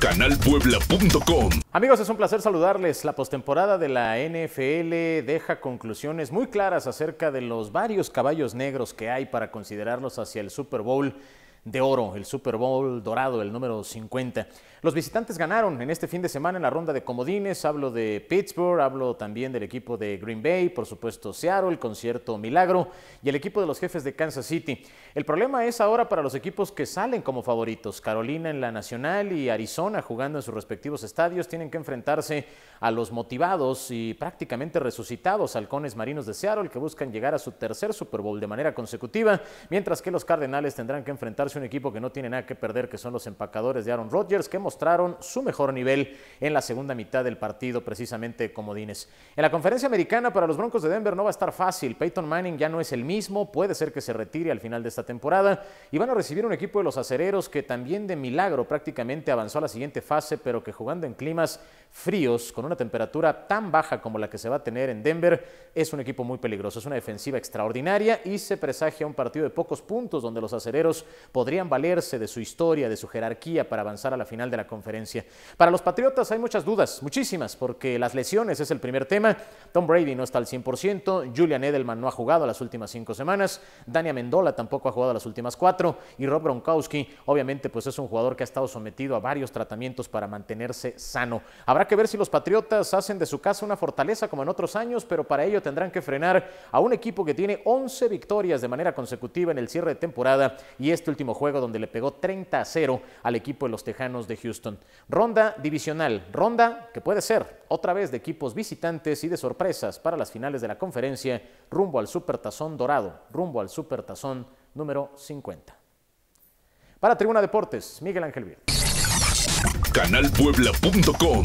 canalpuebla.com. Amigos, es un placer saludarles. La postemporada de la NFL deja conclusiones muy claras acerca de los varios caballos negros que hay para considerarlos hacia el Super Bowl de oro, el Super Bowl dorado, el número 50. Los visitantes ganaron en este fin de semana en la ronda de comodines, hablo de Pittsburgh, hablo también del equipo de Green Bay, por supuesto Seattle, el concierto Milagro y el equipo de los jefes de Kansas City. El problema es ahora para los equipos que salen como favoritos, Carolina en la Nacional y Arizona jugando en sus respectivos estadios, tienen que enfrentarse a los motivados y prácticamente resucitados halcones marinos de Seattle que buscan llegar a su tercer Super Bowl de manera consecutiva, mientras que los Cardenales tendrán que enfrentarse un equipo que no tiene nada que perder, que son los empacadores de Aaron Rodgers, que mostraron su mejor nivel en la segunda mitad del partido, precisamente como comodines. En la conferencia americana para los Broncos de Denver no va a estar fácil. Peyton Manning ya no es el mismo, puede ser que se retire al final de esta temporada y van a recibir un equipo de los acereros que también de milagro prácticamente avanzó a la siguiente fase, pero que jugando en climas fríos, con una temperatura tan baja como la que se va a tener en Denver, es un equipo muy peligroso. Es una defensiva extraordinaria y se presagia un partido de pocos puntos donde los acereros podrían podrían valerse de su historia, de su jerarquía para avanzar a la final de la conferencia. Para los Patriotas hay muchas dudas, muchísimas, porque las lesiones es el primer tema. Tom Brady no está al 100%, Julian Edelman no ha jugado las últimas cinco semanas, Dania Mendola tampoco ha jugado las últimas cuatro y Rob Gronkowski, obviamente, pues es un jugador que ha estado sometido a varios tratamientos para mantenerse sano. Habrá que ver si los Patriotas hacen de su casa una fortaleza como en otros años, pero para ello tendrán que frenar a un equipo que tiene 11 victorias de manera consecutiva en el cierre de temporada y este último juego donde le pegó 30 a 0 al equipo de los Tejanos de Houston. Ronda divisional, ronda que puede ser otra vez de equipos visitantes y de sorpresas para las finales de la conferencia rumbo al Supertazón Dorado, rumbo al Supertazón número 50. Para Tribuna Deportes, Miguel Ángel Vir. Canalpuebla.com